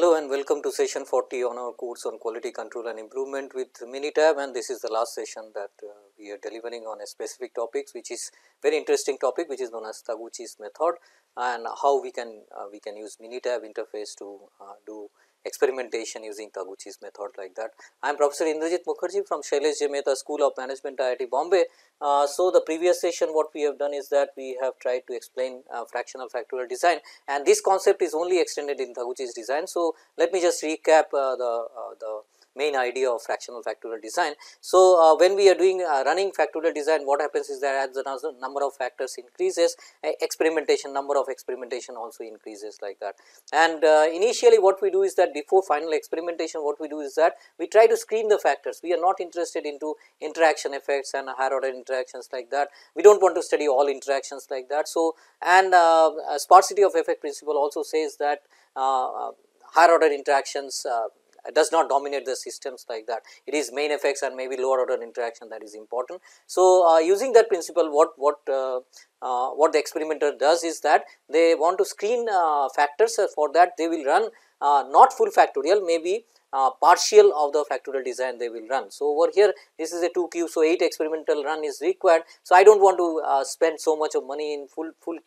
Hello and welcome to session 40 on our course on quality control and improvement with Minitab and this is the last session that uh, we are delivering on a specific topics which is very interesting topic which is known as Taguchi's method and how we can uh, we can use Minitab interface to uh, do experimentation using Taguchi's method like that. I am Professor Indrajit Mukherjee from Shailesh J. Mehta School of Management IIT Bombay. Uh, so, the previous session what we have done is that we have tried to explain uh, fractional factorial design and this concept is only extended in Taguchi's design. So, let me just recap uh, the, uh, the main idea of fractional factorial design. So, uh, when we are doing uh, running factorial design what happens is that as the number of factors increases experimentation number of experimentation also increases like that. And uh, initially what we do is that before final experimentation what we do is that we try to screen the factors we are not interested into interaction effects and higher order interactions like that we do not want to study all interactions like that. So, and uh, sparsity of effect principle also says that uh, higher order interactions uh, does not dominate the systems like that. It is main effects and maybe lower order interaction that is important. So, uh, using that principle what what uh, uh, what the experimenter does is that they want to screen factors for that they will run not full factorial maybe uh, partial of the factorial design they will run. So, over here this is a 2 cube. So, 8 experimental run is required. So, I do not want to uh, spend so much of money in full full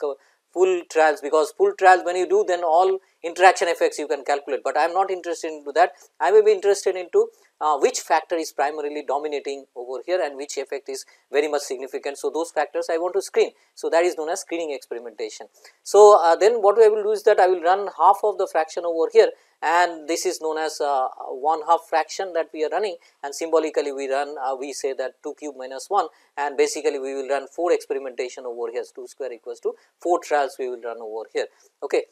Full trials because full trials when you do then all interaction effects you can calculate, but I am not interested into that. I may be interested into uh, which factor is primarily dominating over here and which effect is very much significant. So, those factors I want to screen. So, that is known as screening experimentation. So, uh, then what I will do is that I will run half of the fraction over here and this is known as uh, one half fraction that we are running and symbolically we run uh, we say that 2 cube minus 1 and basically we will run 4 experimentation over here 2 square equals to 4 trials we will run over here. Okay.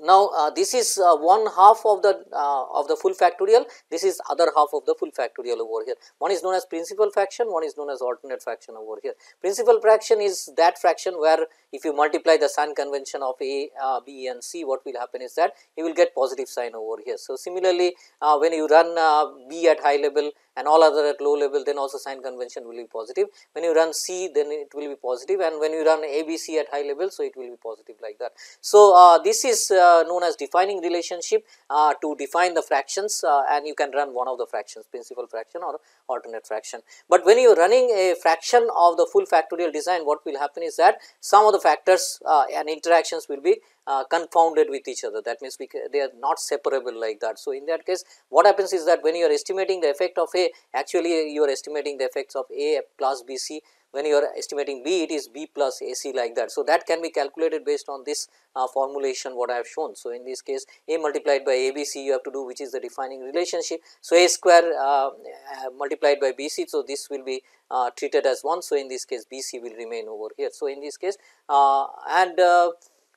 Now, uh, this is uh, one half of the uh, of the full factorial, this is other half of the full factorial over here. One is known as principal fraction, one is known as alternate fraction over here. Principal fraction is that fraction where if you multiply the sign convention of a, uh, b, and C, what will happen is that you will get positive sign over here. So, similarly, uh, when you run uh, B at high level, and all other at low level then also sign convention will be positive. When you run C then it will be positive and when you run ABC at high level so it will be positive like that. So, uh, this is uh, known as defining relationship uh, to define the fractions uh, and you can run one of the fractions principal fraction or alternate fraction. But when you are running a fraction of the full factorial design what will happen is that some of the factors uh, and interactions will be uh, confounded with each other that means they are not separable like that. So, in that case what happens is that when you are estimating the effect of A actually you are estimating the effects of A plus B C when you are estimating B it is B plus A C like that. So, that can be calculated based on this uh, formulation what I have shown. So, in this case A multiplied by A B C you have to do which is the defining relationship. So, A square uh, uh multiplied by B C. So, this will be uh, treated as 1. So, in this case B C will remain over here. So, in this case and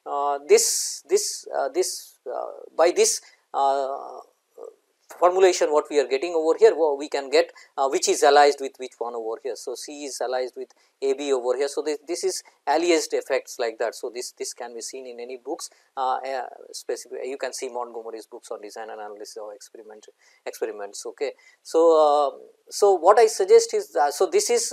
uh, this this uh, this uh, by this formulation what we are getting over here well, we can get uh, which is allyzed with which one over here. So, C is allyzed with A B over here. So, this, this is aliased effects like that. So, this this can be seen in any books uh, uh, you can see Montgomery's books on design and analysis of experiment experiments. Okay. So, um, so what I suggest is so this is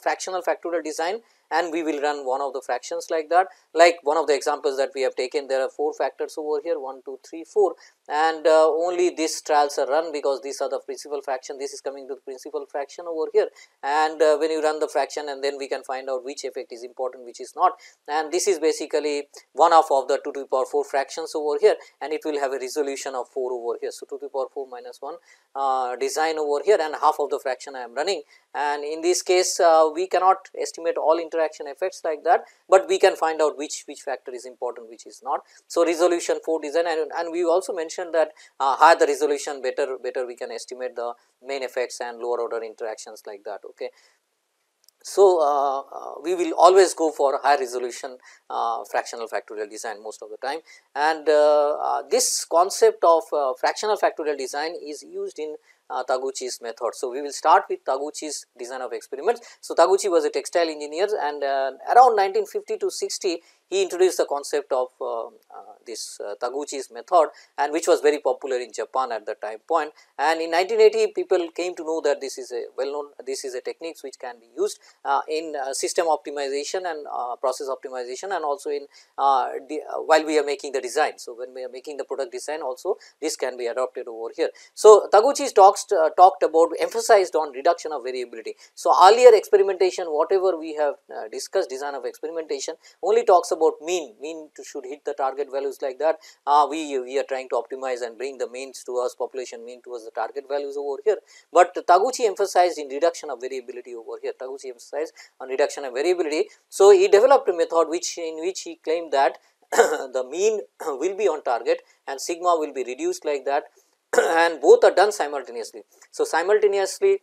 fractional factorial design and we will run one of the fractions like that like one of the examples that we have taken there are four factors over here 1 2 3 4 and uh, only these trials are run because these are the principal fraction this is coming to the principal fraction over here and uh, when you run the fraction and then we can find out which effect is important which is not and this is basically one half of the 2 to the power 4 fractions over here and it will have a resolution of 4 over here. So, 2 to the power 4 minus 1 uh, design over here and half of the fraction I am running and in this case uh, we cannot estimate all inter interaction effects like that, but we can find out which which factor is important which is not. So, resolution for design and, and we also mentioned that uh, higher the resolution better better we can estimate the main effects and lower order interactions like that. Okay. So, uh, uh, we will always go for high resolution uh, fractional factorial design most of the time and uh, uh, this concept of uh, fractional factorial design is used in uh, Taguchi's method. So, we will start with Taguchi's design of experiments. So, Taguchi was a textile engineer and uh, around 1950 to 60 he introduced the concept of uh, uh, this uh, Taguchi's method and which was very popular in Japan at that time point. And in 1980 people came to know that this is a well known this is a techniques which can be used in system optimization and process optimization and also in while we are making the design. So, when we are making the product design also this can be adopted over here. So, Taguchi's talks uh, talked about emphasized on reduction of variability. So, earlier experimentation whatever we have uh, discussed design of experimentation only talks about about mean, mean to should hit the target values like that. Uh, we, we are trying to optimize and bring the means towards population mean towards the target values over here. But Taguchi emphasized in reduction of variability over here, Taguchi emphasized on reduction of variability. So, he developed a method which in which he claimed that the mean will be on target and sigma will be reduced like that and both are done simultaneously. So, simultaneously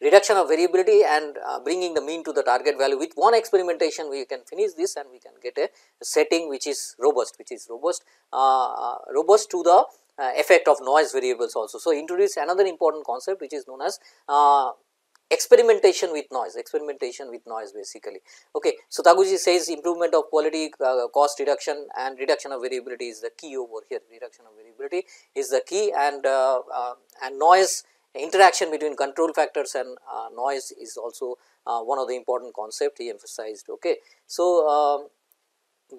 reduction of variability and uh, bringing the mean to the target value with one experimentation we can finish this and we can get a setting which is robust which is robust uh, uh robust to the uh, effect of noise variables also. So, introduce another important concept which is known as uh, experimentation with noise, experimentation with noise basically. Okay. So, Taguchi says improvement of quality, uh, cost reduction and reduction of variability is the key over here, reduction of variability is the key and, uh, uh, and noise interaction between control factors and uh, noise is also uh, one of the important concept he emphasized. Okay. So, um,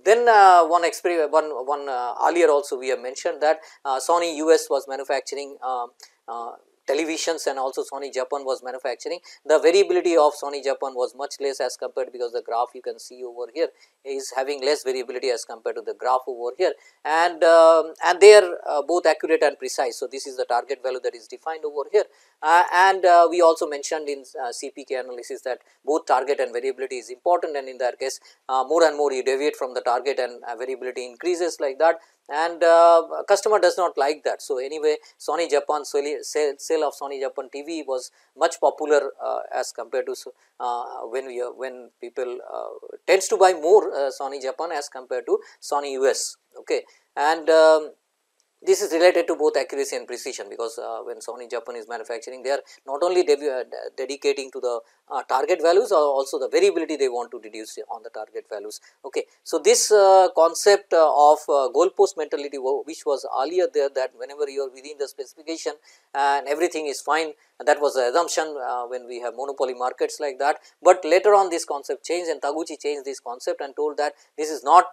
then uh, one experiment one, one uh, earlier also we have mentioned that uh, Sony US was manufacturing um, uh, televisions and also Sony Japan was manufacturing. The variability of Sony Japan was much less as compared because the graph you can see over here is having less variability as compared to the graph over here and, uh, and they are uh, both accurate and precise. So, this is the target value that is defined over here uh, and uh, we also mentioned in uh, CPK analysis that both target and variability is important and in that case uh, more and more you deviate from the target and variability increases like that and uh, customer does not like that. So, anyway Sony Japan sale, sale of Sony Japan TV was much popular uh, as compared to uh, when we, when people uh, tends to buy more uh, Sony Japan as compared to Sony US okay and um, this is related to both accuracy and precision because uh, when Sony Japan is manufacturing they are not only uh, de dedicating to the uh, target values or uh, also the variability they want to deduce on the target values. Okay. So, this uh, concept of goalpost mentality which was earlier there that whenever you are within the specification and everything is fine that was the assumption when we have monopoly markets like that, but later on this concept changed and Taguchi changed this concept and told that this is not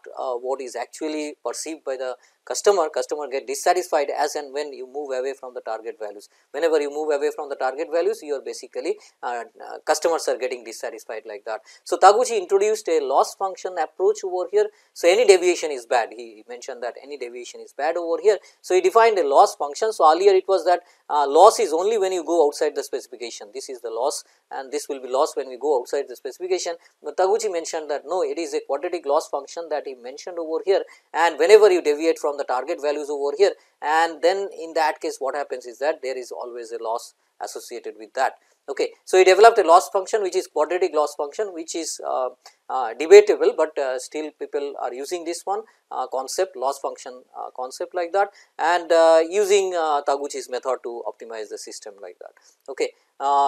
what is actually perceived by the customer, customer get dissatisfied as and when you move away from the target values. Whenever you move away from the target values, you are basically uh, uh, customers are getting dissatisfied like that. So, Taguchi introduced a loss function approach over here. So, any deviation is bad. He mentioned that any deviation is bad over here. So, he defined a loss function. So, earlier it was that uh, loss is only when you go outside the specification. This is the loss and this will be loss when we go outside the specification. But Taguchi mentioned that no, it is a quadratic loss function that he mentioned over here and whenever you deviate from the target values over here and then in that case what happens is that there is always a loss associated with that. Okay. So, he developed a loss function which is quadratic loss function which is uh, uh, debatable, but uh, still people are using this one uh, concept loss function uh, concept like that and uh, using Taguchi's method to optimize the system like that. Okay.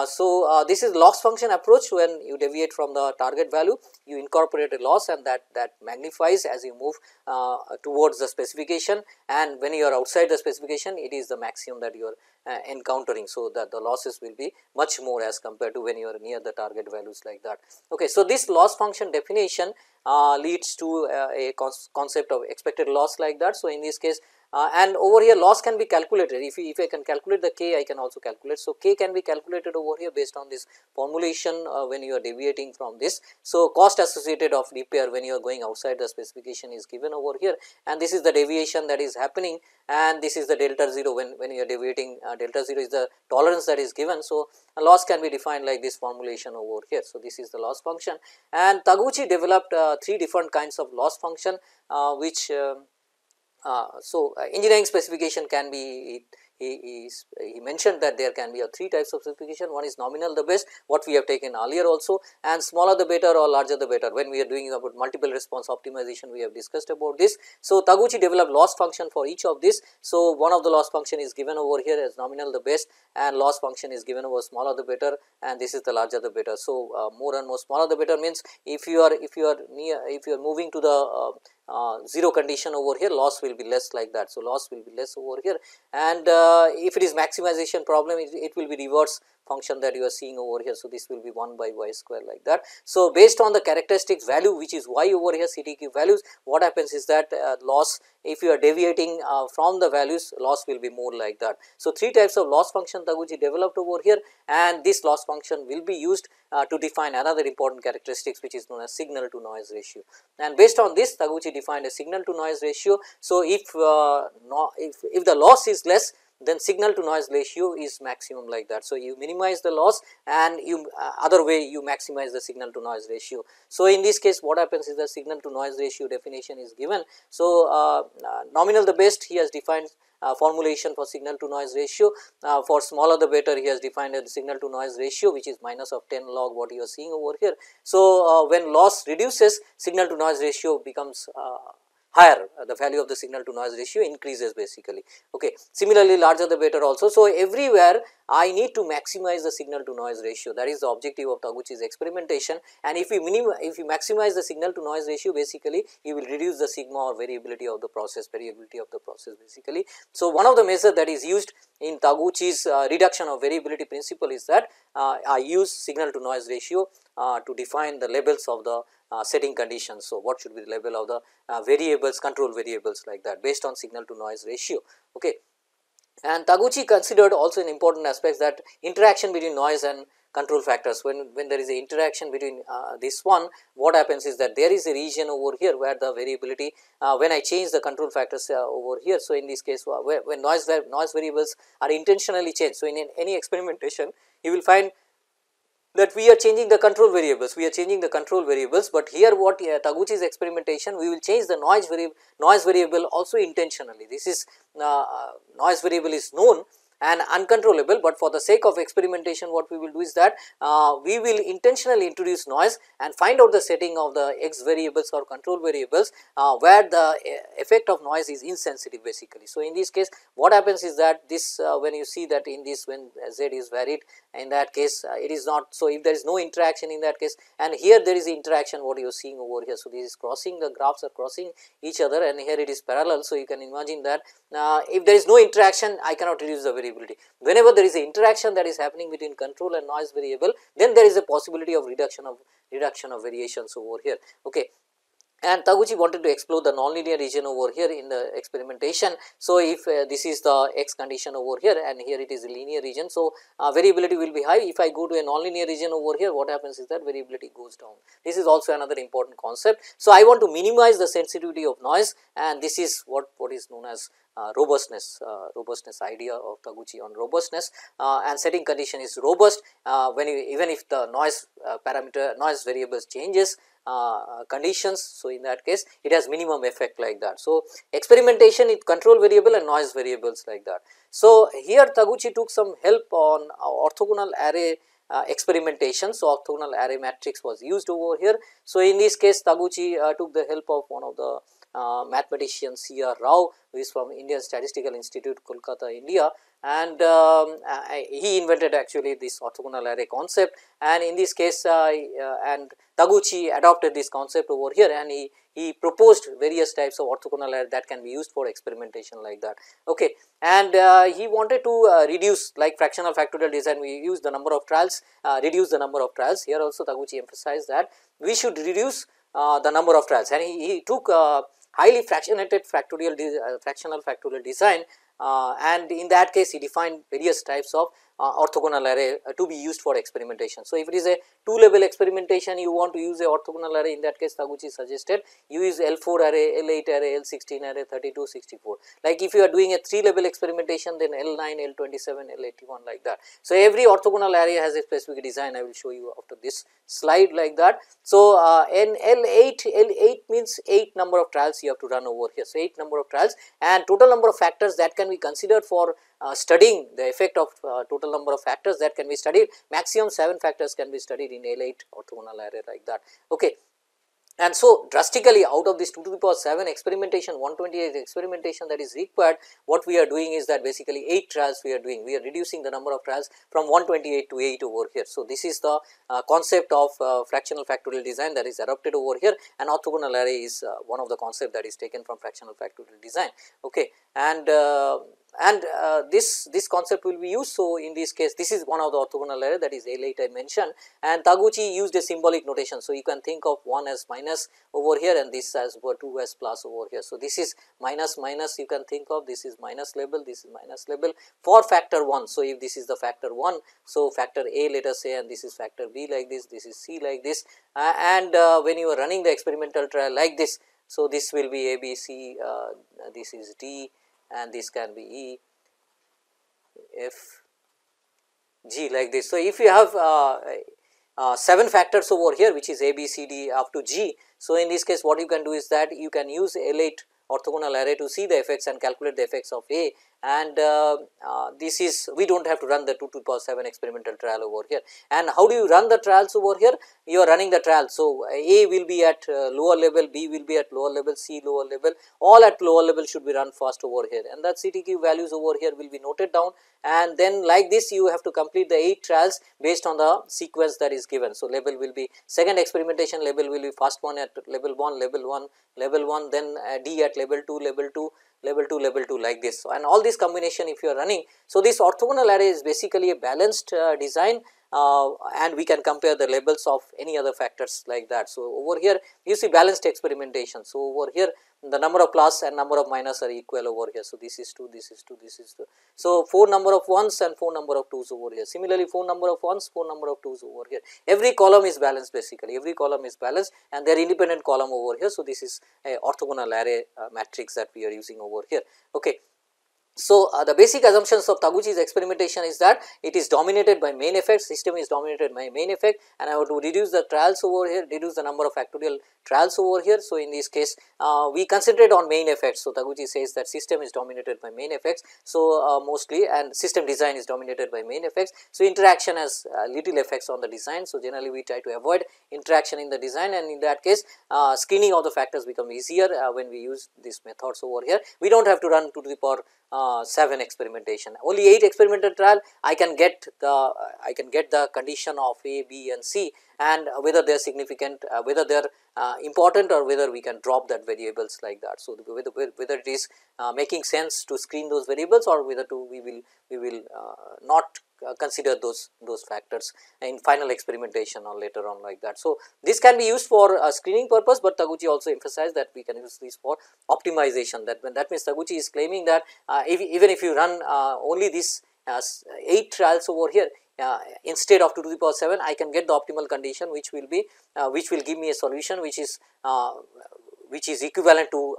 so, this is loss function approach when you deviate from the target value you incorporate a loss and that that magnifies as you move towards the specification and when you are outside the specification it is the maximum that you are uh, encountering. So, that the losses will be much more as compared to when you are near the target values like that. Okay. So, this loss function definition uh, leads to uh, a concept of expected loss like that. So, in this case uh, and over here loss can be calculated if, if I can calculate the k I can also calculate. So, k can be calculated over here based on this formulation uh, when you are deviating from this. So, cost associated of repair when you are going outside the specification is given over here and this is the deviation that is happening and this is the delta 0 when, when you are deviating uh, delta 0 is the tolerance that is given. So, a loss can be defined like this formulation over here. So, this is the loss function and Taguchi developed uh, three different kinds of loss function uh, which um, uh, so, uh, engineering specification can be he, he, mentioned that there can be a uh, three types of specification. One is nominal the best, what we have taken earlier also and smaller the better or larger the better. When we are doing about multiple response optimization, we have discussed about this. So, Taguchi developed loss function for each of this. So, one of the loss function is given over here as nominal the best and loss function is given over smaller the better and this is the larger the better. So, uh, more and more smaller the better means if you are if you are near if you are moving to the uh, uh, 0 condition over here loss will be less like that. So, loss will be less over here and uh, if it is maximization problem it, it will be reverse function that you are seeing over here. So, this will be 1 by y square like that. So, based on the characteristic value which is y over here CTQ values what happens is that uh, loss if you are deviating uh, from the values loss will be more like that. So, three types of loss function Taguchi developed over here and this loss function will be used uh, to define another important characteristics which is known as signal to noise ratio. And based on this Taguchi defined a signal to noise ratio. So, if, uh, no, if, if the loss is less then signal to noise ratio is maximum like that. So, you minimize the loss and you uh, other way you maximize the signal to noise ratio. So, in this case what happens is the signal to noise ratio definition is given. So, uh, uh, nominal the best he has defined uh, formulation for signal to noise ratio. Uh, for smaller the better he has defined a signal to noise ratio which is minus of 10 log what you are seeing over here. So, uh, when loss reduces signal to noise ratio becomes uh, higher uh, the value of the signal to noise ratio increases basically okay similarly larger the better also so everywhere i need to maximize the signal to noise ratio that is the objective of taguchi's experimentation and if we minimize if you maximize the signal to noise ratio basically you will reduce the sigma or variability of the process variability of the process basically so one of the measure that is used in taguchi's uh, reduction of variability principle is that uh, i use signal to noise ratio uh, to define the labels of the uh, setting conditions. So, what should be the level of the uh, variables control variables like that based on signal to noise ratio. Okay. And Taguchi considered also an important aspect that interaction between noise and control factors when when there is an interaction between uh, this one what happens is that there is a region over here where the variability uh, when I change the control factors uh, over here. So, in this case where, when noise noise variables are intentionally changed. So, in, in any experimentation you will find that we are changing the control variables, we are changing the control variables, but here what uh, Taguchi's experimentation, we will change the noise variable, noise variable also intentionally. This is uh, uh noise variable is known and uncontrollable but for the sake of experimentation what we will do is that uh, we will intentionally introduce noise and find out the setting of the x variables or control variables uh, where the uh, effect of noise is insensitive basically. So, in this case what happens is that this uh, when you see that in this when z is varied in that case uh, it is not. So, if there is no interaction in that case and here there is interaction what you are seeing over here. So, this is crossing the graphs are crossing each other and here it is parallel. So, you can imagine that uh, if there is no interaction I cannot reduce the variable variability. Whenever there is an interaction that is happening between control and noise variable, then there is a possibility of reduction of reduction of variations over here. Okay. And Taguchi wanted to explore the nonlinear region over here in the experimentation. So, if uh, this is the x condition over here and here it is a linear region. So, uh, variability will be high. If I go to a nonlinear region over here, what happens is that variability goes down. This is also another important concept. So, I want to minimize the sensitivity of noise and this is what, what is known as uh, robustness, uh, robustness idea of Taguchi on robustness uh, and setting condition is robust when you, even if the noise parameter noise variables changes uh, conditions. So, in that case it has minimum effect like that. So, experimentation with control variable and noise variables like that. So, here Taguchi took some help on orthogonal array uh, experimentation. So, orthogonal array matrix was used over here. So, in this case Taguchi uh, took the help of one of the uh, mathematician C.R. Rao who is from Indian Statistical Institute Kolkata India and um, he invented actually this orthogonal array concept and in this case uh, uh, and Taguchi adopted this concept over here and he, he proposed various types of orthogonal array that can be used for experimentation like that. Okay. And uh, he wanted to uh, reduce like fractional factorial design we use the number of trials uh, reduce the number of trials here also Taguchi emphasized that we should reduce uh, the number of trials and he, he took highly fractionated fractorial uh, fractional factorial design uh, and in that case he defined various types of uh, orthogonal array uh, to be used for experimentation. So, if it is a two level experimentation you want to use a orthogonal array in that case Taguchi suggested use L4 array, L8 array, L16 array, 32, 64. Like if you are doing a three level experimentation then L9, L27, L81 like that. So, every orthogonal array has a specific design I will show you after this slide like that. So, uh, in L8, L8 means 8 number of trials you have to run over here. So, 8 number of trials and total number of factors that can be considered for uh, studying the effect of uh, total number of factors that can be studied maximum 7 factors can be studied in L8 orthogonal array like that. Okay. And so, drastically out of this 2 to the power 7 experimentation 128 experimentation that is required, what we are doing is that basically 8 trials we are doing, we are reducing the number of trials from 128 to 8 over here. So, this is the uh, concept of uh, fractional factorial design that is adopted over here and orthogonal array is uh, one of the concept that is taken from fractional factorial design. Okay. And uh, and uh, this this concept will be used. So, in this case this is one of the orthogonal array that is L8 I mentioned and Taguchi used a symbolic notation. So, you can think of 1 as minus over here and this as 2 as plus over here. So, this is minus minus you can think of this is minus label this is minus label for factor 1. So, if this is the factor 1. So, factor A let us say and this is factor B like this this is C like this uh, and uh, when you are running the experimental trial like this. So, this will be A B C uh, this is D and this can be E F G like this. So, if you have uh, uh, 7 factors over here which is A B C D up to G. So, in this case what you can do is that you can use L8 orthogonal array to see the effects and calculate the effects of A and uh, uh, this is we do not have to run the 2 to power 7 experimental trial over here. And how do you run the trials over here? You are running the trial. So, A will be at uh, lower level, B will be at lower level, C lower level, all at lower level should be run fast over here and that CTQ values over here will be noted down and then like this you have to complete the 8 trials based on the sequence that is given. So, level will be second experimentation level will be first one at level 1, level 1, level 1 then uh, D at level 2, level 2 level 2 level 2 like this and all this combination if you are running. So, this orthogonal array is basically a balanced uh, design uh, and we can compare the labels of any other factors like that. So, over here you see balanced experimentation. So, over here the number of plus and number of minus are equal over here. So, this is 2, this is 2, this is 2. So, 4 number of 1s and 4 number of 2s over here. Similarly, 4 number of 1s, 4 number of 2s over here. Every column is balanced basically, every column is balanced and they are independent column over here. So, this is a orthogonal array uh, matrix that we are using over here. Okay. So, uh, the basic assumptions of Taguchi's experimentation is that it is dominated by main effect, system is dominated by main effect and I have to reduce the trials over here, reduce the number of factorial trials over here. So, in this case uh, we concentrate on main effects. So, Taguchi says that system is dominated by main effects. So, uh, mostly and system design is dominated by main effects. So, interaction has uh, little effects on the design. So, generally we try to avoid interaction in the design and in that case uh, screening of the factors become easier uh, when we use these methods over here. We do not have to run to the power uh, 7 experimentation only 8 experimental trial I can get the uh, I can get the condition of A, B and C and whether they are significant uh, whether they are uh, important or whether we can drop that variables like that. So, whether, whether it is making sense to screen those variables or whether to we will we will not uh, consider those those factors in final experimentation or later on like that. So, this can be used for screening purpose, but Taguchi also emphasized that we can use this for optimization that that means Taguchi is claiming that uh, if, even if you run uh, only these 8 trials over here uh, instead of 2 to the power 7 I can get the optimal condition which will be uh, which will give me a solution which is uh, which is equivalent to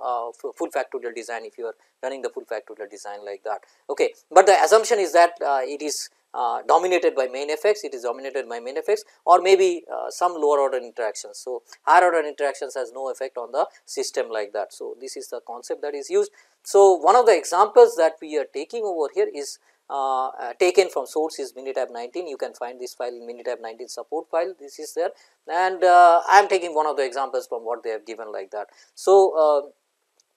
full factorial design if you are running the full factorial design like that. Okay. But the assumption is that it is uh, dominated by main effects, it is dominated by main effects or maybe uh, some lower order interactions. So, higher order interactions has no effect on the system like that. So, this is the concept that is used. So, one of the examples that we are taking over here is uh, uh taken from source is Minitab 19. You can find this file in Minitab 19 support file. This is there and uh, I am taking one of the examples from what they have given like that. So,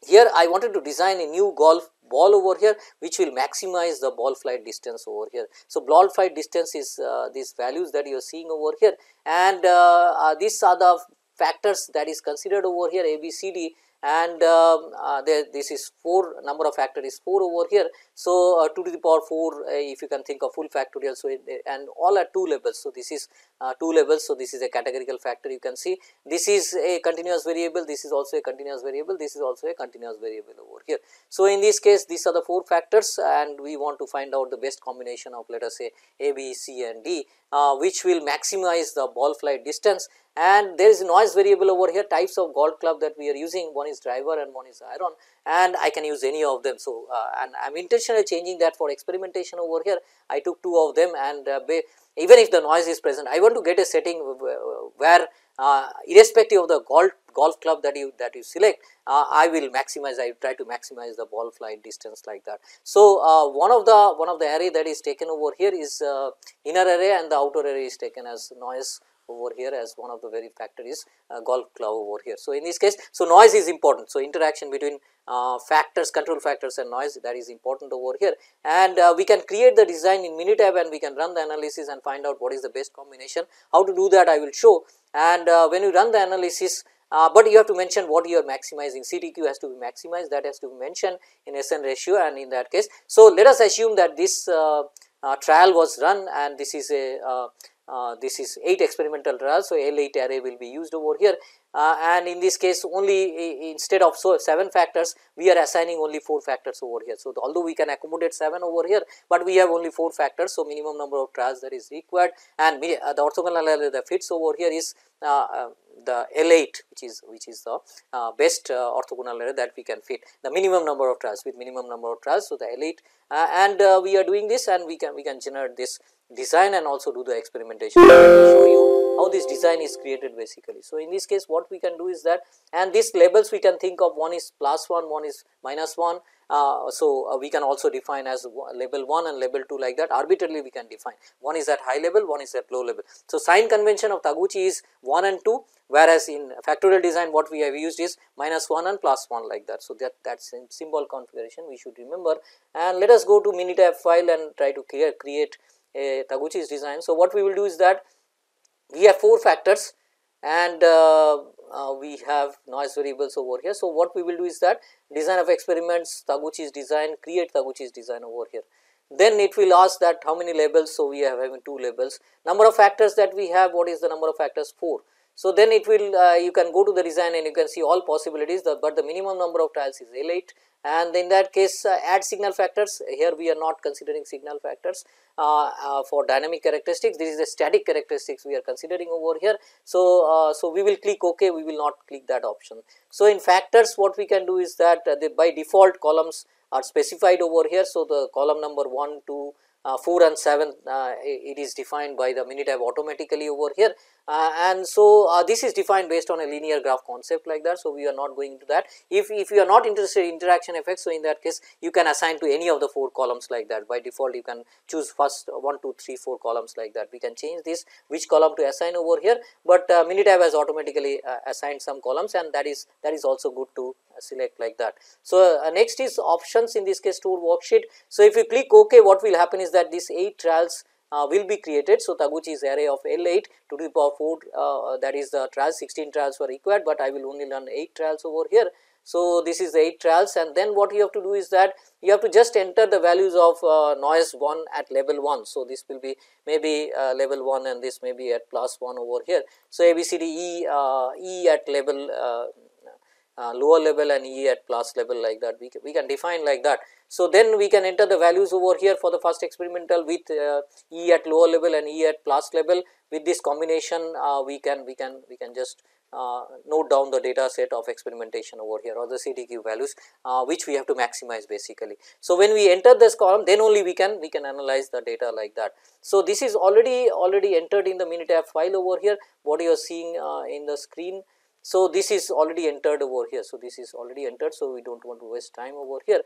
here I wanted to design a new golf ball over here which will maximize the ball flight distance over here. So, ball flight distance is uh, these values that you are seeing over here and uh, uh, these are the factors that is considered over here A, B, C, D and um, uh, there, this is 4 number of factor is 4 over here. So, uh, 2 to the power 4 uh, if you can think of full factorial. So, it, and all are 2 levels. So, this is uh, 2 levels. So, this is a categorical factor you can see this is a continuous variable this is also a continuous variable this is also a continuous variable over here. So, in this case these are the 4 factors and we want to find out the best combination of let us say A, B, C and D uh, which will maximize the ball flight distance and there is noise variable over here types of golf club that we are using one is driver and one is iron and I can use any of them. So, uh, and I am intentionally changing that for experimentation over here I took two of them and uh, even if the noise is present I want to get a setting where uh, irrespective of the golf golf club that you that you select uh, I will maximize I will try to maximize the ball flight distance like that. So, uh, one of the one of the array that is taken over here is uh, inner array and the outer array is taken as noise over here as one of the very factories, uh, golf club over here. So, in this case, so noise is important. So, interaction between uh, factors, control factors and noise that is important over here and uh, we can create the design in Minitab and we can run the analysis and find out what is the best combination. How to do that I will show and uh, when you run the analysis, uh, but you have to mention what you are maximizing CTQ has to be maximized that has to be mentioned in SN ratio and in that case. So, let us assume that this uh, uh, trial was run and this is a uh, uh, this is 8 experimental trials. So, L8 array will be used over here uh, and in this case only instead of so 7 factors we are assigning only 4 factors over here. So, the, although we can accommodate 7 over here, but we have only 4 factors. So, minimum number of trials that is required and uh, the orthogonal array that fits over here is uh, um, the L8 which is which is the uh, best uh, orthogonal array that we can fit the minimum number of trials with minimum number of trials. So, the L8 uh, and uh, we are doing this and we can we can generate this design and also do the experimentation to show you how this design is created basically. So, in this case what we can do is that and these labels we can think of one is plus 1, one is minus 1. Uh, so, uh, we can also define as level 1 and level 2 like that arbitrarily we can define one is at high level, one is at low level. So, sign convention of Taguchi is 1 and 2 whereas in factorial design what we have used is minus 1 and plus 1 like that. So, that that symbol configuration we should remember and let us go to minitab file and try to create Taguchi's design. So, what we will do is that we have 4 factors and uh, uh, we have noise variables over here. So, what we will do is that design of experiments, Taguchi's design, create Taguchi's design over here then it will ask that how many labels. So, we have having 2 labels, number of factors that we have what is the number of factors 4 so, then it will uh, you can go to the design and you can see all possibilities the, but the minimum number of tiles is L8 and in that case uh, add signal factors here we are not considering signal factors uh, uh for dynamic characteristics this is the static characteristics we are considering over here. So, uh, so we will click ok we will not click that option. So, in factors what we can do is that uh, by default columns are specified over here. So, the column number 1, 2, uh, 4 and 7 uh, it is defined by the Minitab automatically over here uh, and so uh, this is defined based on a linear graph concept like that. So, we are not going into that. If, if you are not interested in interaction effects, so in that case you can assign to any of the 4 columns like that by default you can choose first 1, 2, 3, 4 columns like that. We can change this which column to assign over here, but uh, Minitab has automatically uh, assigned some columns and that is that is also good to select like that. So, uh, next is options in this case tool worksheet. So, if you click OK what will happen is that these 8 trials uh, will be created. So, Taguchi's array of L8 to the power 4 uh, that is the trials 16 trials were required, but I will only learn 8 trials over here. So, this is 8 trials and then what you have to do is that you have to just enter the values of uh, noise 1 at level 1. So, this will be maybe uh, level 1 and this may be at plus 1 over here. So, A, B, C, D, E, uh, E at level uh, lower level and E at plus level like that we we can define like that. So, then we can enter the values over here for the first experimental with uh, E at lower level and E at plus level with this combination uh, we can we can we can just uh, note down the data set of experimentation over here or the CDQ values uh, which we have to maximize basically. So, when we enter this column then only we can we can analyze the data like that. So, this is already already entered in the Minitab file over here what you are seeing uh, in the screen so, this is already entered over here. So, this is already entered. So, we do not want to waste time over here.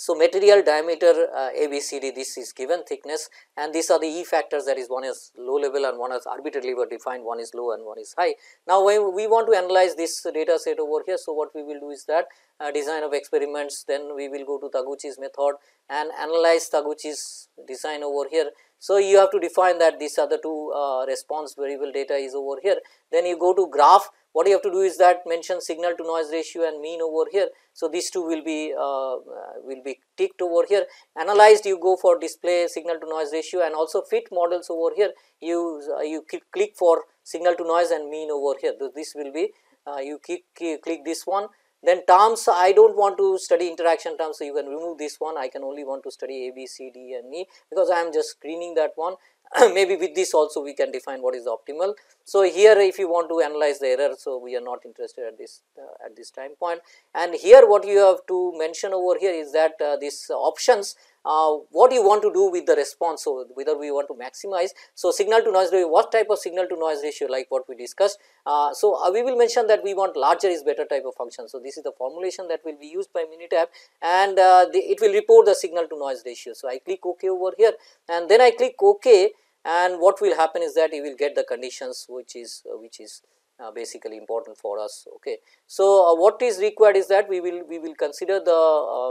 So, material diameter uh, ABCD this is given thickness and these are the E factors that is one is low level and one is arbitrarily defined one is low and one is high. Now, when we want to analyze this data set over here. So, what we will do is that uh, design of experiments then we will go to Taguchi's method and analyze Taguchi's design over here. So, you have to define that these are the two uh, response variable data is over here then you go to graph what you have to do is that mention signal to noise ratio and mean over here. So, these two will be uh, uh, will be ticked over here analyzed you go for display signal to noise ratio and also fit models over here you uh, you click for signal to noise and mean over here. So, this will be uh, you click, click this one then terms I do not want to study interaction terms so you can remove this one I can only want to study A, B, C, D and E because I am just screening that one maybe with this also we can define what is optimal. So, here if you want to analyze the error so we are not interested at this uh, at this time point and here what you have to mention over here is that uh, this options uh, what you want to do with the response. So, whether we want to maximize. So, signal to noise ratio what type of signal to noise ratio like what we discussed. Uh, so, uh, we will mention that we want larger is better type of function. So, this is the formulation that will be used by Minitab and uh, the, it will report the signal to noise ratio. So, I click OK over here and then I click OK and what will happen is that you will get the conditions which is uh, which is uh, basically important for us. Okay. So, uh, what is required is that we will we will consider the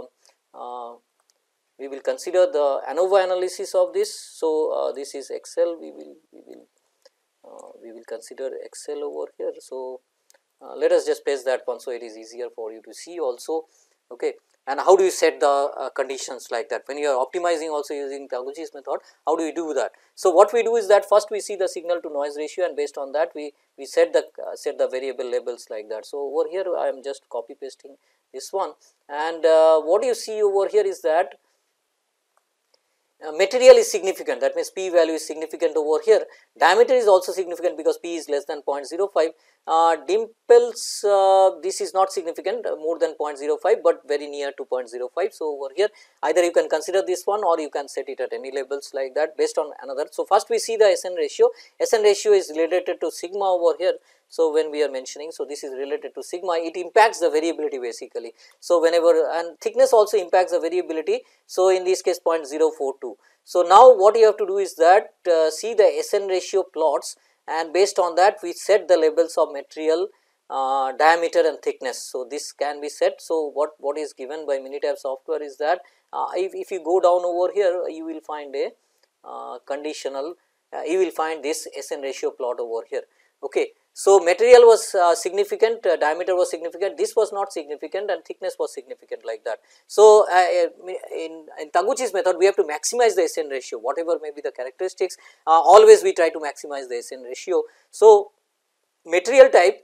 uh, we will consider the ANOVA analysis of this. So, uh, this is Excel we will we will uh, we will consider Excel over here. So, uh, let us just paste that one. So, it is easier for you to see also okay and how do you set the uh, conditions like that when you are optimizing also using Taguchi's method how do you do that so what we do is that first we see the signal to noise ratio and based on that we we set the uh, set the variable labels like that so over here i am just copy pasting this one and uh, what you see over here is that material is significant that means p value is significant over here diameter is also significant because p is less than 0.05 uh, dimples uh, this is not significant uh, more than 0.05 but very near to 0.05 so over here either you can consider this one or you can set it at any levels like that based on another so first we see the sn ratio sn ratio is related to sigma over here so, when we are mentioning, so this is related to sigma, it impacts the variability basically. So, whenever and thickness also impacts the variability. So, in this case 0.042. So, now what you have to do is that uh, see the SN ratio plots and based on that we set the labels of material uh, diameter and thickness. So, this can be set. So, what, what is given by Minitab software is that uh, if, if you go down over here you will find a uh, conditional, uh, you will find this SN ratio plot over here. Okay. So, material was uh, significant, uh, diameter was significant, this was not significant and thickness was significant like that. So, uh, in, in Tanguchi's method, we have to maximize the SN ratio, whatever may be the characteristics, uh, always we try to maximize the SN ratio. So, material type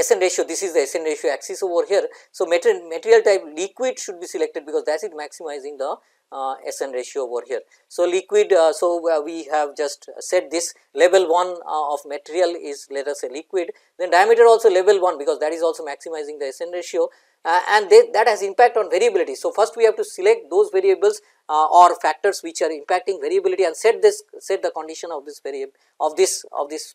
SN ratio, this is the SN ratio axis over here. So, material, material type liquid should be selected because that is maximizing the uh, SN ratio over here. So, liquid, uh, so uh, we have just said this level 1 uh, of material is let us say liquid, then diameter also level 1 because that is also maximizing the SN ratio uh, and they, that has impact on variability. So, first we have to select those variables uh, or factors which are impacting variability and set this set the condition of this variable of this of this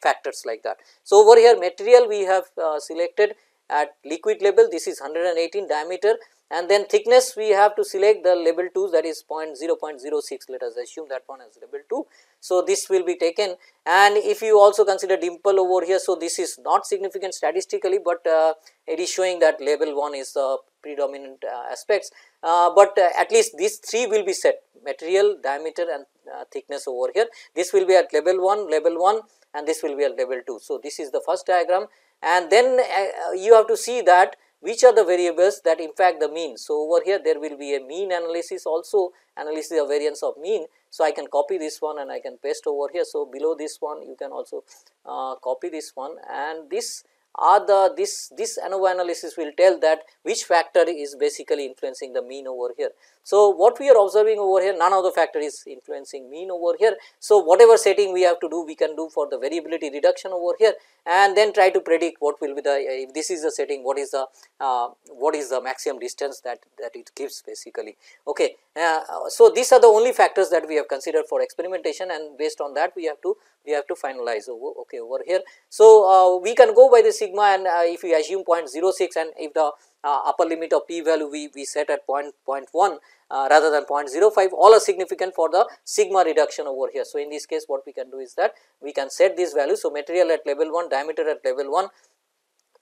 factors like that. So, over here material we have selected at liquid level this is 118 diameter and then thickness we have to select the level 2 that is 0 0.006 let us assume that one is level 2. So, this will be taken and if you also consider dimple over here. So, this is not significant statistically, but uh, it is showing that level 1 is the predominant uh, aspects, uh, but uh, at least these 3 will be set material, diameter and uh, thickness over here. This will be at level 1, level 1 and this will be at level 2. So, this is the first diagram and then uh, you have to see that which are the variables that impact the mean. So, over here there will be a mean analysis also analysis of variance of mean. So, I can copy this one and I can paste over here. So, below this one you can also uh, copy this one and this are the this this ANOVA analysis will tell that which factor is basically influencing the mean over here. So, what we are observing over here none of the factor is influencing mean over here. So, whatever setting we have to do we can do for the variability reduction over here and then try to predict what will be the uh, if this is the setting what is the uh, what is the maximum distance that that it gives basically. Okay. Uh, so, these are the only factors that we have considered for experimentation and based on that we have to we have to finalize over okay over here. So, uh, we can go by the sigma and uh, if we assume 0.06 and if the uh, upper limit of p value we, we set at 0 0.1 uh, rather than 0.05 all are significant for the sigma reduction over here. So, in this case what we can do is that we can set these values. So, material at level 1, diameter at level 1,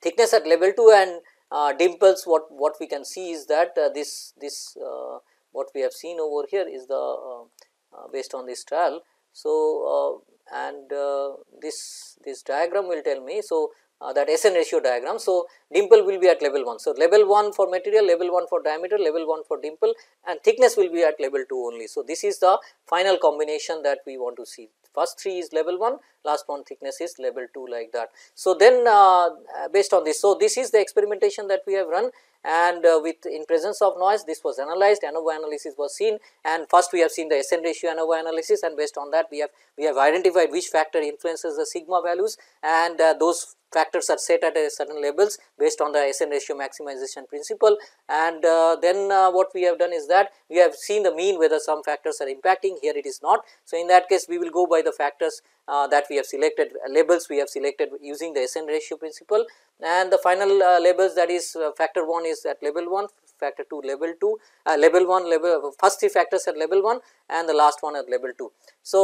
thickness at level 2 and uh, dimples what, what we can see is that uh, this, this uh, what we have seen over here is the uh, based on this trial. So, and this, this diagram will tell me. So, uh, that SN ratio diagram. So, dimple will be at level 1. So, level 1 for material, level 1 for diameter, level 1 for dimple and thickness will be at level 2 only. So, this is the final combination that we want to see. First 3 is level 1, last one thickness is level 2 like that. So, then uh, uh based on this, so this is the experimentation that we have run and uh, with in presence of noise this was analyzed ANOVA analysis was seen and first we have seen the SN ratio ANOVA analysis and based on that we have we have identified which factor influences the sigma values and uh, those factors are set at a certain levels based on the SN ratio maximization principle and uh, then uh, what we have done is that we have seen the mean whether some factors are impacting here it is not. So, in that case we will go by the factors uh, that we have selected uh, labels we have selected using the SN ratio principle and the final uh, labels that is uh, factor 1 is at label 1 factor 2 level 2 uh, level 1 level first three factors at level 1 and the last one at level 2. So,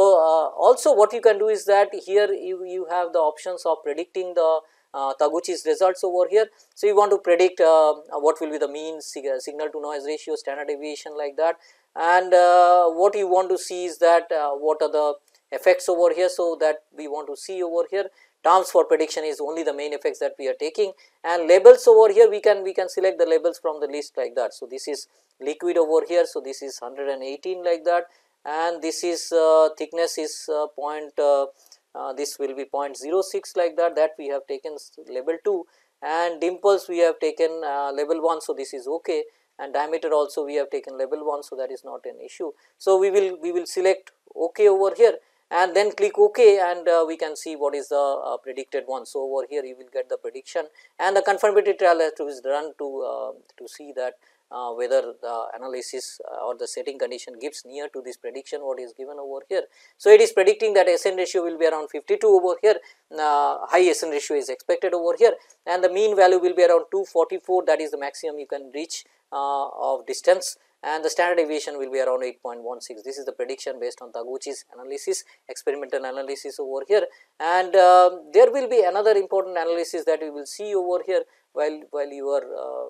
also what you can do is that here you, you have the options of predicting the uh, Taguchi's results over here. So, you want to predict uh, what will be the mean sig signal to noise ratio, standard deviation like that and uh, what you want to see is that what are the effects over here. So, that we want to see over here terms for prediction is only the main effects that we are taking and labels over here we can we can select the labels from the list like that. So, this is liquid over here. So, this is 118 like that and this is uh, thickness is uh, point uh, uh this will be 0.06 like that that we have taken label 2 and dimples we have taken uh, level 1. So, this is okay and diameter also we have taken level 1. So, that is not an issue. So, we will we will select okay over here and then click ok and uh, we can see what is the uh, predicted one. So, over here you will get the prediction and the confirmatory trial has to is run to, um, to see that uh, whether the analysis uh, or the setting condition gives near to this prediction what is given over here. So, it is predicting that SN ratio will be around 52 over here, uh, high SN ratio is expected over here and the mean value will be around 244 that is the maximum you can reach uh, of distance and the standard deviation will be around 8.16. This is the prediction based on Taguchi's analysis, experimental analysis over here and uh, there will be another important analysis that we will see over here while, while you are uh,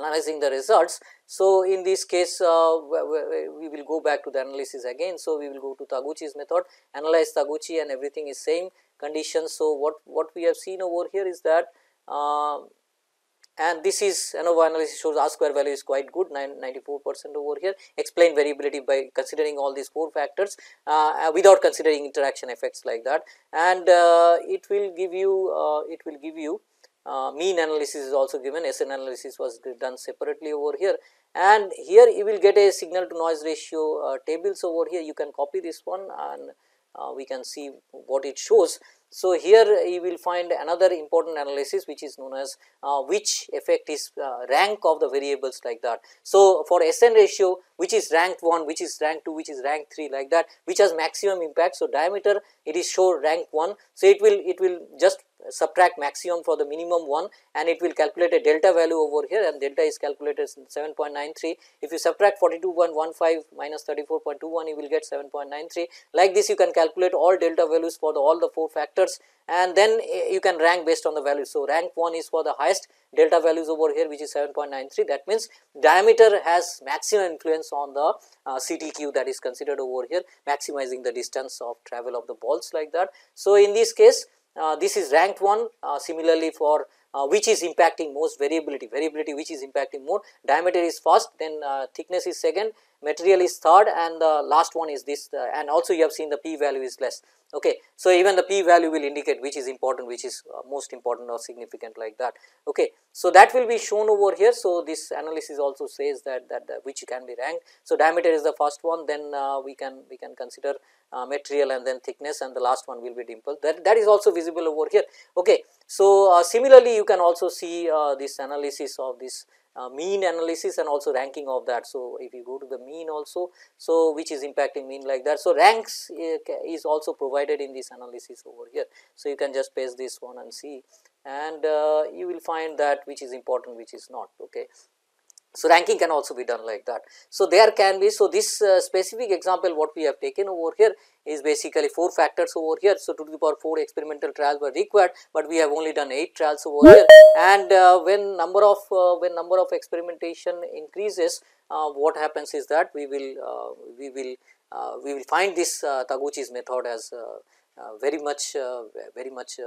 analyzing the results. So, in this case uh, we will go back to the analysis again. So, we will go to Taguchi's method, analyze Taguchi and everything is same conditions. So, what, what we have seen over here is that uh, and this is ANOVA analysis shows R square value is quite good 94 percent over here explain variability by considering all these 4 factors uh, without considering interaction effects like that and uh, it will give you uh, it will give you uh, mean analysis is also given SN analysis was done separately over here and here you will get a signal to noise ratio uh, tables over here you can copy this one and uh, we can see what it shows so, here you will find another important analysis which is known as uh, which effect is uh, rank of the variables like that. So, for SN ratio which is rank 1, which is rank 2, which is rank 3 like that which has maximum impact. So, diameter it is show rank 1. So, it will it will just subtract maximum for the minimum one and it will calculate a delta value over here and delta is calculated 7.93. If you subtract 42.15 minus 34.21 you will get 7.93. Like this you can calculate all delta values for the, all the four factors and then eh, you can rank based on the value. So, rank 1 is for the highest delta values over here which is 7.93 that means diameter has maximum influence on the uh, CTQ that is considered over here maximizing the distance of travel of the balls like that. So, in this case uh, this is ranked one uh, similarly for uh, which is impacting most variability, variability which is impacting more, diameter is first then thickness is second material is third and the last one is this uh, and also you have seen the p value is less okay so even the p value will indicate which is important which is uh, most important or significant like that okay so that will be shown over here so this analysis also says that that, that which can be ranked so diameter is the first one then uh, we can we can consider uh, material and then thickness and the last one will be dimple that that is also visible over here okay so uh, similarly you can also see uh, this analysis of this uh, mean analysis and also ranking of that. So, if you go to the mean also, so which is impacting mean like that. So, ranks eh, is also provided in this analysis over here. So, you can just paste this one and see and uh, you will find that which is important which is not okay so, ranking can also be done like that. So, there can be, so this uh, specific example what we have taken over here is basically 4 factors over here. So, 2 to the power 4 experimental trials were required, but we have only done 8 trials over here and uh, when number of, uh, when number of experimentation increases, uh, what happens is that we will, uh, we will, uh, we will find this Taguchi's method as very much, very much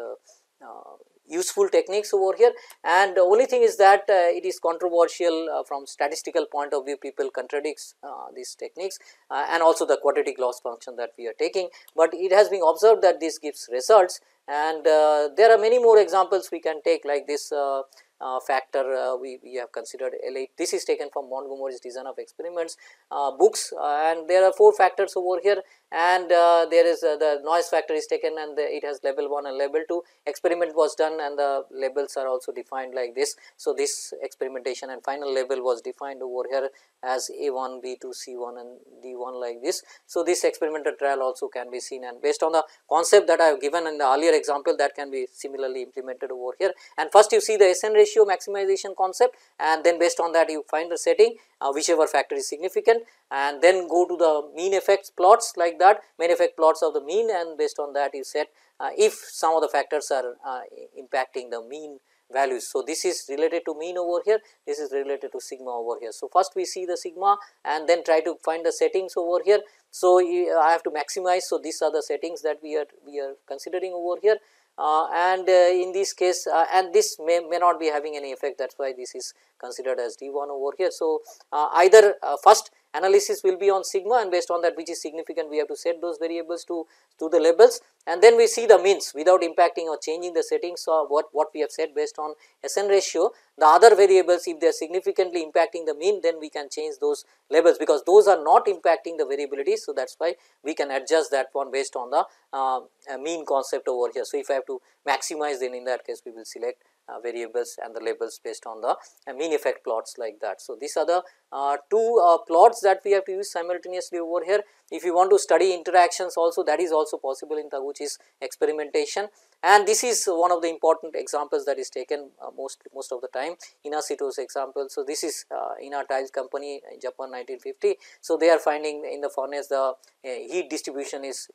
useful techniques over here and the only thing is that uh, it is controversial uh, from statistical point of view people contradicts uh, these techniques uh, and also the quadratic loss function that we are taking, but it has been observed that this gives results and uh, there are many more examples we can take like this uh, uh, factor uh, we, we have considered L8. This is taken from Montgomery's design of experiments uh, books and there are four factors over here and there is the noise factor is taken and the, it has level 1 and level 2. Experiment was done and the labels are also defined like this. So, this experimentation and final level was defined over here as A1, B2, C1 and D1 like this. So, this experimental trial also can be seen and based on the concept that I have given in the earlier example that can be similarly implemented over here. And first you see the SN ratio ratio maximization concept and then based on that you find the setting uh, whichever factor is significant and then go to the mean effects plots like that mean effect plots of the mean and based on that you set uh, if some of the factors are uh, impacting the mean values. So, this is related to mean over here, this is related to sigma over here. So, first we see the sigma and then try to find the settings over here. So, I have to maximize. So, these are the settings that we are we are considering over here uh, and uh, in this case uh, and this may, may not be having any effect that is why this is considered as d 1 over here. So, either first analysis will be on sigma and based on that which is significant we have to set those variables to, to the labels and then we see the means without impacting or changing the settings or what, what we have said based on SN ratio. The other variables if they are significantly impacting the mean then we can change those labels because those are not impacting the variability. So, that is why we can adjust that one based on the uh, uh, mean concept over here. So, if I have to maximize then in that case we will select uh, variables and the labels based on the uh, mean effect plots like that. So, these are the uh, two plots that we have to use simultaneously over here. If you want to study interactions also that is also possible in Taguchi's experimentation and this is one of the important examples that is taken most most of the time in Inasito's example. So, this is Ina Tiles Company in Japan 1950. So, they are finding in the furnace the heat distribution is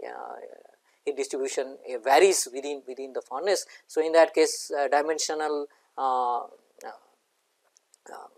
distribution eh, varies within within the furnace. So, in that case uh, dimensional uh, uh,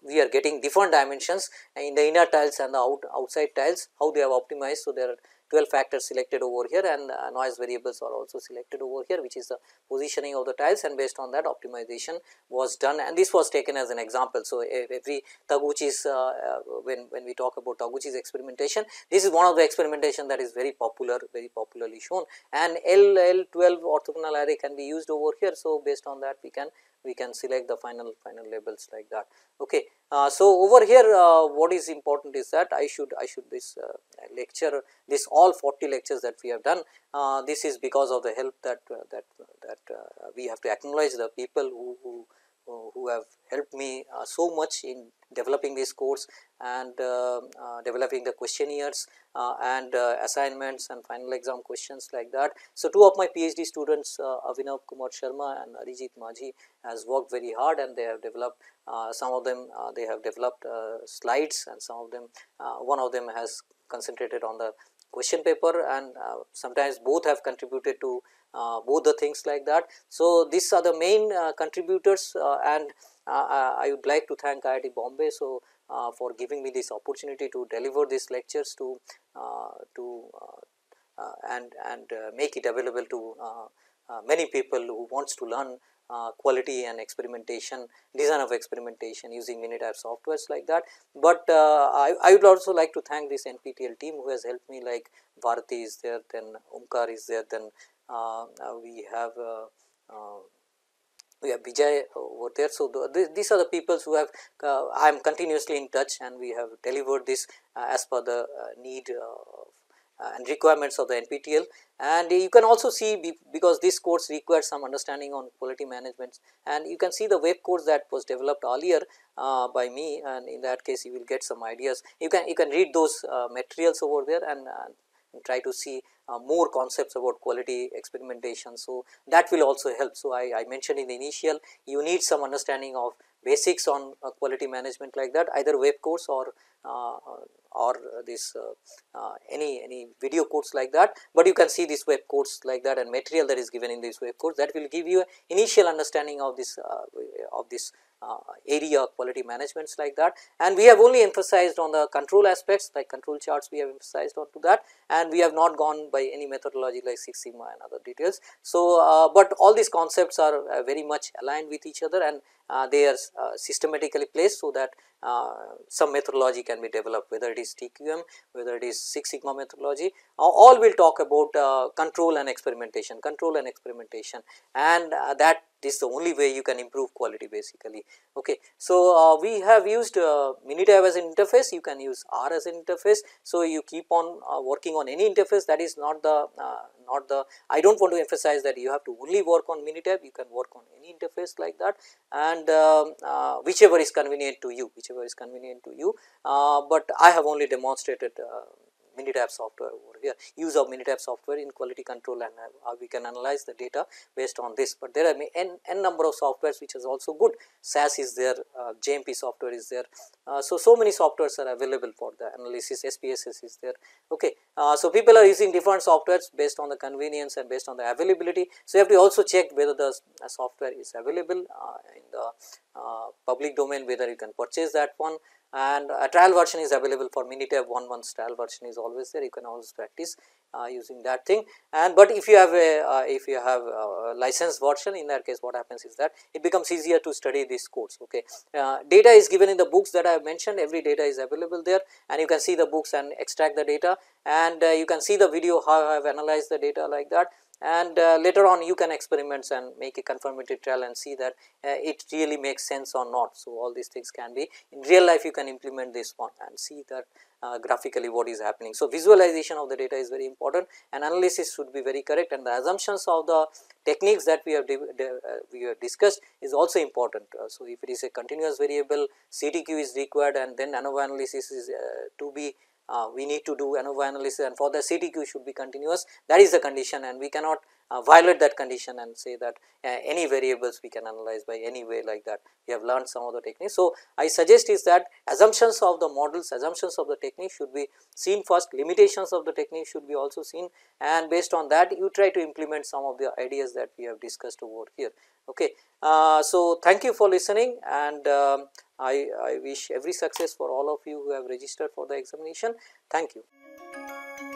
we are getting different dimensions uh, in the inner tiles and the out, outside tiles how they have optimized. So, there are 12 factors selected over here and uh, noise variables are also selected over here which is the positioning of the tiles and based on that optimization was done and this was taken as an example. So, every Taguchi's uh, uh, when, when we talk about Taguchi's experimentation this is one of the experimentation that is very popular very popularly shown and L L 12 orthogonal array can be used over here. So, based on that we can we can select the final final labels like that. Okay. Uh, so, over here uh, what is important is that I should I should this uh, lecture this all 40 lectures that we have done uh, this is because of the help that uh, that that uh, we have to acknowledge the people who, who uh, who have helped me uh, so much in developing this course and um, uh, developing the questionnaires and assignments and final exam questions like that. So, two of my PhD students Avinav Kumar Sharma and Arijit Maji has worked very hard and they have developed some of them they have developed slides and some of them one of them has concentrated on the question paper and sometimes both have contributed to uh, both the things like that. So, these are the main uh, contributors uh, and I would like to thank IIT Bombay. So, for giving me this opportunity to deliver these lectures to to and and make it available to many people who wants to learn uh, quality and experimentation, design of experimentation using Minitab softwares like that. But uh, I, I, would also like to thank this NPTEL team who has helped me like Varati is there, then Umkar is there, then uh, we have uh, uh, we have Vijay over there. So, th these are the people who have uh, I am continuously in touch and we have delivered this uh, as per the uh, need and requirements of the NPTEL and you can also see because this course requires some understanding on quality management and you can see the web course that was developed earlier by me and in that case you will get some ideas. You can you can read those materials over there and, and try to see uh, more concepts about quality experimentation. So, that will also help. So, I, I mentioned in the initial you need some understanding of basics on uh, quality management like that either web course or uh, or this uh, uh, any any video course like that, but you can see this web course like that and material that is given in this web course that will give you initial understanding of this uh, of this uh, area quality managements like that and we have only emphasized on the control aspects like control charts we have emphasized on to that and we have not gone by any methodology like Six Sigma and other details. So, uh, but all these concepts are uh, very much aligned with each other and uh, they are uh, systematically placed so that uh, some methodology can be developed whether it is TQM, whether it is Six Sigma methodology all we will talk about control and experimentation, control and experimentation and that this is the only way you can improve quality basically. Okay. So, uh, we have used uh, Minitab as an interface, you can use R as an interface. So, you keep on uh, working on any interface that is not the not the I do not want to emphasize that you have to only work on Minitab, you can work on any interface like that and um, whichever is convenient to you, whichever is convenient to you, but I have only demonstrated Minitab software over here, use of Minitab software in quality control and uh, we can analyze the data based on this. But there are n, n number of softwares which is also good, SAS is there, uh, JMP software is there. Uh, so, so many softwares are available for the analysis, SPSS is there. Okay. Uh, so, people are using different softwares based on the convenience and based on the availability. So, you have to also check whether the uh, software is available uh, in the uh, public domain whether you can purchase that one and a trial version is available for Minitab 1 month's trial version is always there you can always practice uh, using that thing and but if you have a uh, if you have a licensed version in that case what happens is that it becomes easier to study this course okay uh, data is given in the books that i have mentioned every data is available there and you can see the books and extract the data and uh, you can see the video how i have analyzed the data like that and uh, later on you can experiments and make a confirmatory trial and see that uh, it really makes sense or not. So, all these things can be in real life you can implement this one and see that uh, graphically what is happening. So, visualization of the data is very important and analysis should be very correct and the assumptions of the techniques that we have uh, we have discussed is also important. Uh, so, if it is a continuous variable CTQ is required and then ANOVA analysis is uh, to be uh, we need to do ANOVA analysis and for the CTQ should be continuous that is the condition and we cannot uh, violate that condition and say that uh, any variables we can analyze by any way like that. We have learned some of the techniques. So, I suggest is that assumptions of the models, assumptions of the technique should be seen first, limitations of the technique should be also seen and based on that you try to implement some of the ideas that we have discussed over here. Okay. Uh, so, thank you for listening and um, I, I wish every success for all of you who have registered for the examination. Thank you.